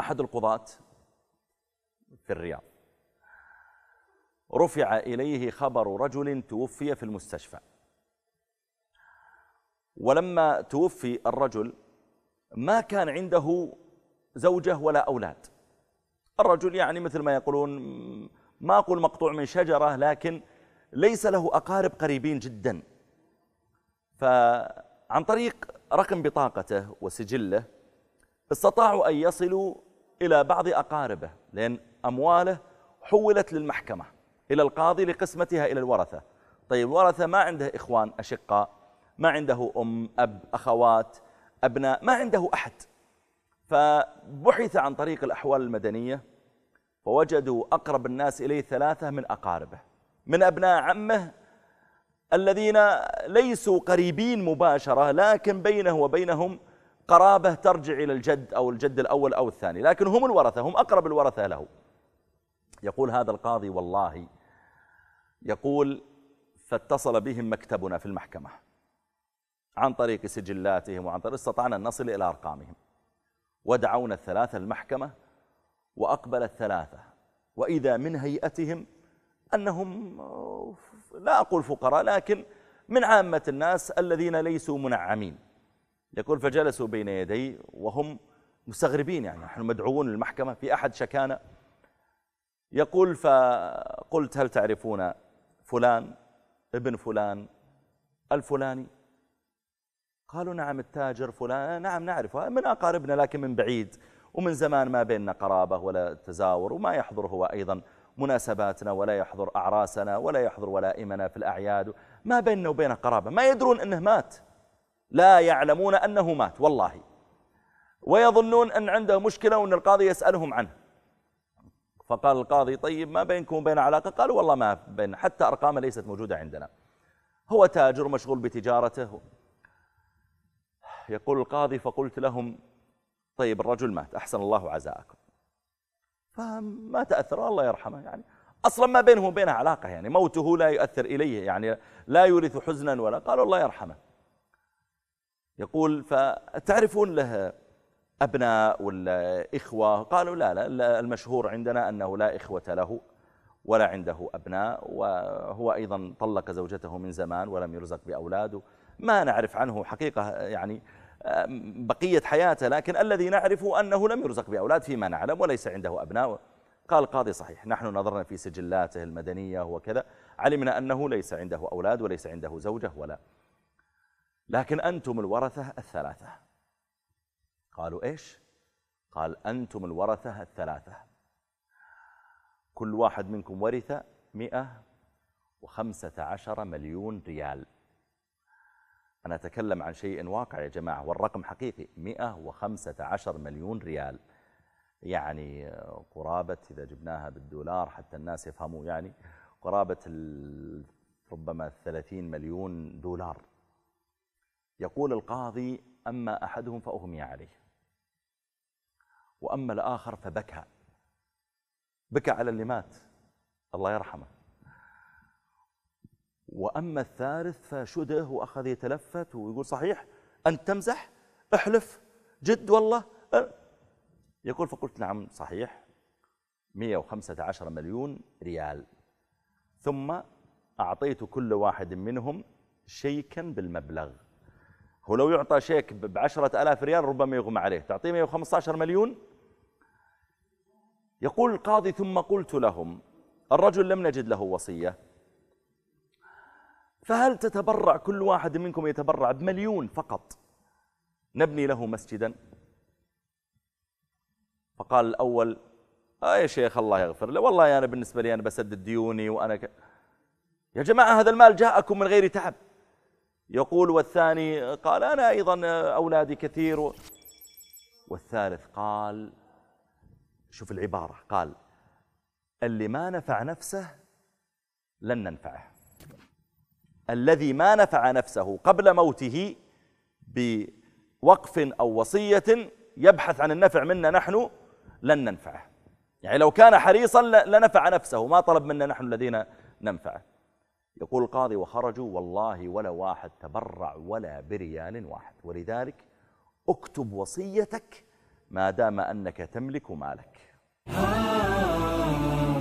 أحد القضاة في الرياض رفع إليه خبر رجل توفي في المستشفى ولما توفي الرجل ما كان عنده زوجة ولا أولاد الرجل يعني مثل ما يقولون ما أقول مقطوع من شجرة لكن ليس له أقارب قريبين جدا فعن طريق رقم بطاقته وسجله استطاعوا أن يصلوا إلى بعض أقاربه لأن أمواله حولت للمحكمة إلى القاضي لقسمتها إلى الورثة طيب الورثة ما عنده إخوان أشقاء ما عنده أم أب أخوات أبناء ما عنده أحد فبحث عن طريق الأحوال المدنية ووجدوا أقرب الناس إليه ثلاثة من أقاربه من أبناء عمه الذين ليسوا قريبين مباشرة لكن بينه وبينهم قرابة ترجع إلى الجد أو الجد الأول أو الثاني لكن هم الورثة هم أقرب الورثة له يقول هذا القاضي والله يقول فاتصل بهم مكتبنا في المحكمة عن طريق سجلاتهم وعن طريق استطعنا أن نصل إلى أرقامهم ودعونا الثلاثة المحكمة وأقبل الثلاثة وإذا من هيئتهم أنهم لا أقول فقراء لكن من عامة الناس الذين ليسوا منعمين يقول فجلسوا بين يدي وهم مستغربين يعني نحن مدعوون للمحكمة في أحد شكانا يقول فقلت هل تعرفون فلان ابن فلان الفلاني قالوا نعم التاجر فلان نعم نعرفه من أقاربنا لكن من بعيد ومن زمان ما بيننا قرابة ولا تزاور وما يحضر هو أيضا مناسباتنا ولا يحضر أعراسنا ولا يحضر ولائمنا في الأعياد ما بيننا وبينه قرابة ما يدرون أنه مات لا يعلمون أنه مات والله ويظنون أن عنده مشكلة وأن القاضي يسألهم عنه فقال القاضي طيب ما بينكم وبين علاقة قالوا والله ما بين حتى أرقامه ليست موجودة عندنا هو تاجر مشغول بتجارته يقول القاضي فقلت لهم طيب الرجل مات أحسن الله عزاءكم فما تأثر الله يرحمه يعني أصلا ما بينه وبينه علاقة يعني موته لا يؤثر إليه يعني لا يورث حزنا ولا قالوا الله يرحمه يقول فتعرفون له أبناء ولا إخوة قالوا لا لا المشهور عندنا أنه لا إخوة له ولا عنده أبناء وهو أيضا طلق زوجته من زمان ولم يرزق بأولاده ما نعرف عنه حقيقة يعني بقية حياته لكن الذي نعرفه أنه لم يرزق بأولاد فيما نعلم وليس عنده أبناء قال القاضي صحيح نحن نظرنا في سجلاته المدنية وكذا علمنا أنه ليس عنده أولاد وليس عنده زوجة ولا لكن أنتم الورثة الثلاثة قالوا إيش؟ قال أنتم الورثة الثلاثة كل واحد منكم ورث مئة وخمسة عشر مليون ريال أنا أتكلم عن شيء واقع يا جماعة والرقم حقيقي 115 مليون ريال يعني قرابة إذا جبناها بالدولار حتى الناس يفهموا يعني قرابة ربما 30 مليون دولار يقول القاضي أما أحدهم فأغمي عليه وأما الآخر فبكى بكى على اللي مات الله يرحمه وأما الثالث فشده وأخذ يتلفت ويقول صحيح أنت تمزح احلف جد والله يقول فقلت نعم صحيح 115 مليون ريال ثم أعطيت كل واحد منهم شيكا بالمبلغ هو لو يعطى شيك ب 10000 ريال ربما يغمى عليه تعطيه 115 مليون يقول القاضي ثم قلت لهم الرجل لم نجد له وصية فهل تتبرع كل واحد منكم يتبرع بمليون فقط نبني له مسجدا فقال الأول آه يا شيخ الله يغفر له والله أنا بالنسبة لي أنا بسدد ديوني وأنا ك... يا جماعة هذا المال جاءكم من غير تعب يقول والثاني قال أنا أيضا أولادي كثير والثالث قال شوف العبارة قال اللي ما نفع نفسه لن ننفعه الذي ما نفع نفسه قبل موته بوقف أو وصية يبحث عن النفع منا نحن لن ننفعه يعني لو كان حريصا لنفع نفسه ما طلب منا نحن الذين ننفعه يقول القاضي وخرجوا والله ولا واحد تبرع ولا بريال واحد ولذلك اكتب وصيتك ما دام أنك تملك مالك آه.